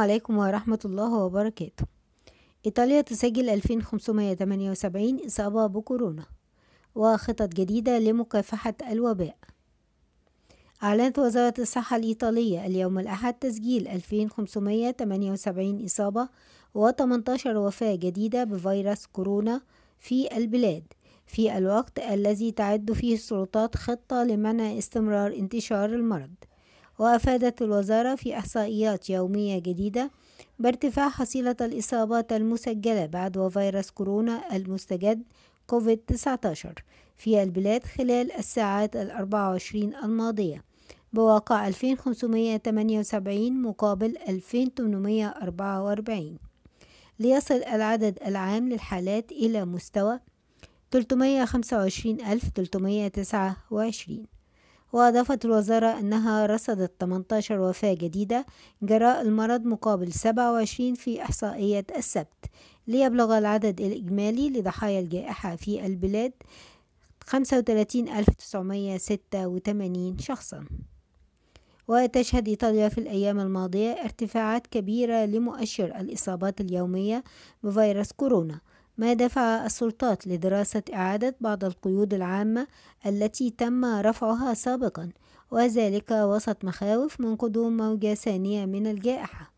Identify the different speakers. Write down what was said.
Speaker 1: عليكم ورحمة الله وبركاته إيطاليا تسجل 2578 إصابة بكورونا وخطط جديدة لمكافحة الوباء أعلنت وزارة الصحة الإيطالية اليوم الأحد تسجيل 2578 إصابة و18 وفاة جديدة بفيروس كورونا في البلاد في الوقت الذي تعد فيه السلطات خطة لمنع استمرار انتشار المرض وأفادت الوزارة في إحصائيات يومية جديدة بارتفاع حصيلة الإصابات المسجلة بعد فيروس كورونا المستجد كوفيد-19 في البلاد خلال الساعات الأربعة وعشرين الماضية بواقع 2578 مقابل 2844 ليصل العدد العام للحالات إلى مستوى 325329 وأضافت الوزارة أنها رصدت 18 وفاة جديدة جراء المرض مقابل 27 في إحصائية السبت ليبلغ العدد الإجمالي لضحايا الجائحة في البلاد 35986 شخصاً وتشهد إيطاليا في الأيام الماضية ارتفاعات كبيرة لمؤشر الإصابات اليومية بفيروس كورونا ما دفع السلطات لدراسة إعادة بعض القيود العامة التي تم رفعها سابقا وذلك وسط مخاوف من قدوم موجة ثانية من الجائحة